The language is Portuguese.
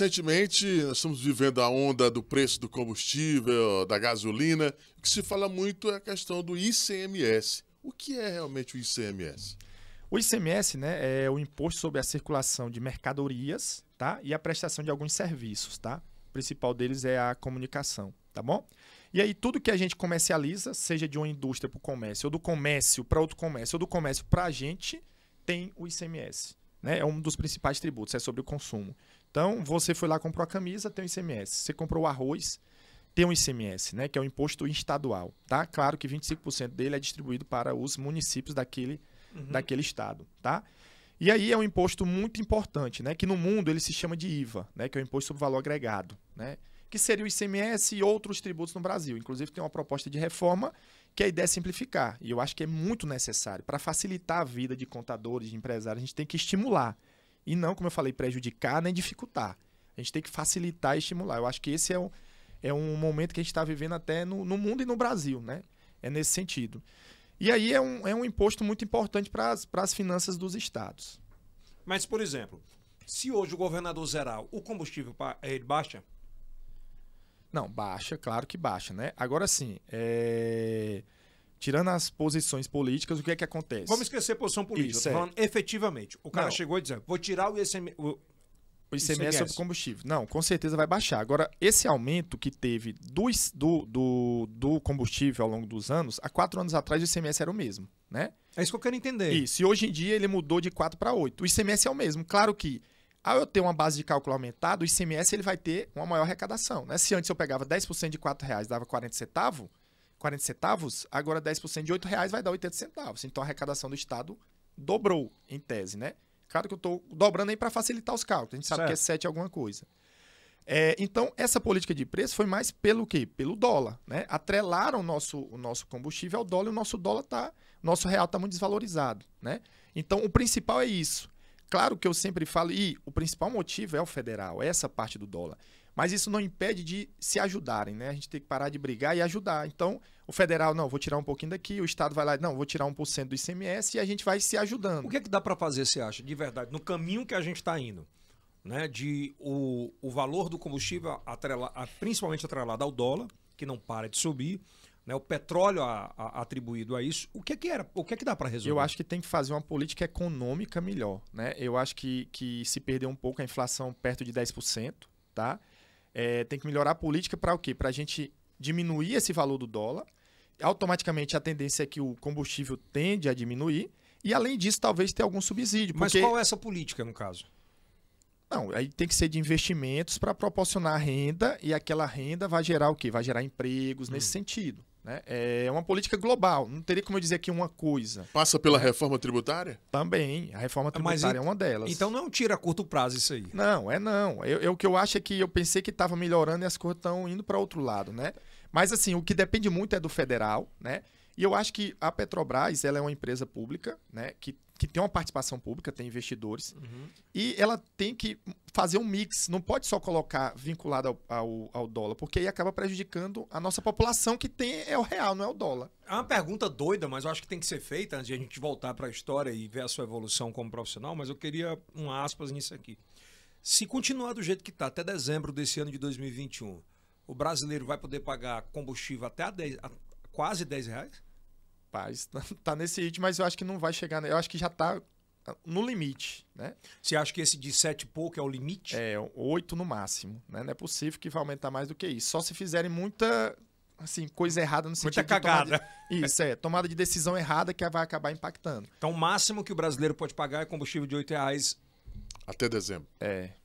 Recentemente, nós estamos vivendo a onda do preço do combustível, da gasolina. O que se fala muito é a questão do ICMS. O que é realmente o ICMS? O ICMS né, é o imposto sobre a circulação de mercadorias tá? e a prestação de alguns serviços. Tá? O principal deles é a comunicação, tá bom? E aí, tudo que a gente comercializa, seja de uma indústria para o comércio, ou do comércio para outro comércio, ou do comércio para a gente, tem o ICMS. Né? É um dos principais tributos, é sobre o consumo. Então, você foi lá, comprou a camisa, tem o ICMS. Você comprou o arroz, tem o ICMS, né? que é o um imposto estadual. Tá? Claro que 25% dele é distribuído para os municípios daquele, uhum. daquele estado. Tá? E aí é um imposto muito importante, né? que no mundo ele se chama de IVA, né? que é o Imposto sobre Valor Agregado. Né? que seria o ICMS e outros tributos no Brasil. Inclusive, tem uma proposta de reforma que a ideia é simplificar. E eu acho que é muito necessário. Para facilitar a vida de contadores, de empresários, a gente tem que estimular. E não, como eu falei, prejudicar nem dificultar. A gente tem que facilitar e estimular. Eu acho que esse é um, é um momento que a gente está vivendo até no, no, mundo e no Brasil, né? É nesse sentido. E aí é um, é um imposto muito importante para as finanças dos estados. Mas, por exemplo, se hoje o governador zerar o combustível ele baixa, não, baixa, claro que baixa, né? Agora sim, é... tirando as posições políticas, o que é que acontece? Vamos esquecer posição política. Isso, é. falando, efetivamente, o cara Não. chegou e disse, vou tirar o O... O ICMS, ICMS sobre combustível. Não, com certeza vai baixar. Agora, esse aumento que teve do, do, do, do, combustível ao longo dos anos, há quatro anos atrás o ICMS era o mesmo, né? É isso que eu quero entender. Isso, e hoje em dia ele mudou de 4 para 8. O ICMS é o mesmo. Claro que ao eu ter uma base de cálculo aumentada, o ICMS ele vai ter uma maior arrecadação. Né? Se antes eu pegava 10% de R$ reais dava 40 centavos, 40 centavos, agora 10% de R$ reais vai dar 80 centavos. Então a arrecadação do Estado dobrou, em tese, né? Claro que eu estou dobrando aí para facilitar os cálculos. A gente sabe certo. que é 7 alguma coisa. É, então, essa política de preço foi mais pelo quê? Pelo dólar. Né? Atrelaram o nosso, o nosso combustível ao dólar e o nosso dólar tá. Nosso real está muito desvalorizado. Né? Então, o principal é isso. Claro que eu sempre falo, e o principal motivo é o federal, é essa parte do dólar. Mas isso não impede de se ajudarem, né? A gente tem que parar de brigar e ajudar. Então, o federal, não, vou tirar um pouquinho daqui, o Estado vai lá, não, vou tirar 1% do ICMS e a gente vai se ajudando. O que é que dá para fazer, você acha, de verdade, no caminho que a gente está indo? Né, de o, o valor do combustível, atrela, a, principalmente atrelado ao dólar, que não para de subir, né, o petróleo a, a, atribuído a isso. O que é que era? O que é que dá para resolver? Eu acho que tem que fazer uma política econômica melhor, né? Eu acho que, que se perdeu um pouco a inflação perto de 10%, tá? É, tem que melhorar a política para o quê? Para a gente diminuir esse valor do dólar. Automaticamente a tendência é que o combustível tende a diminuir e além disso talvez ter algum subsídio. Mas porque... qual é essa política no caso? Não, aí tem que ser de investimentos para proporcionar renda e aquela renda vai gerar o quê? Vai gerar empregos hum. nesse sentido. Né? É uma política global, não teria como eu dizer aqui uma coisa. Passa pela reforma tributária? Também, a reforma ah, tributária Mas, é uma delas. Então não é tira a curto prazo isso aí. Não, é não. Eu, eu o que eu acho é que eu pensei que estava melhorando e as coisas estão indo para outro lado, né? Mas assim, o que depende muito é do federal, né? E eu acho que a Petrobras, ela é uma empresa pública, né, que que tem uma participação pública, tem investidores, uhum. e ela tem que fazer um mix, não pode só colocar vinculado ao, ao, ao, dólar, porque aí acaba prejudicando a nossa população que tem é o real, não é o dólar. É uma pergunta doida, mas eu acho que tem que ser feita antes de a gente voltar para a história e ver a sua evolução como profissional, mas eu queria um aspas nisso aqui. Se continuar do jeito que está até dezembro desse ano de 2021, o brasileiro vai poder pagar combustível até a 10, a quase 10 reais? Rapaz, tá nesse ritmo, mas eu acho que não vai chegar. Eu acho que já tá ah, no limite, né? Você acha que esse de sete e pouco é o limite? É, oito no máximo, né? Não é possível que vai aumentar mais do que isso. Só se fizerem muita assim, coisa errada no sentido Muita cagada. De... Isso, é. Tomada de decisão errada que vai acabar impactando. Então, o máximo que o brasileiro pode pagar é combustível de oito reais. Até dezembro. É.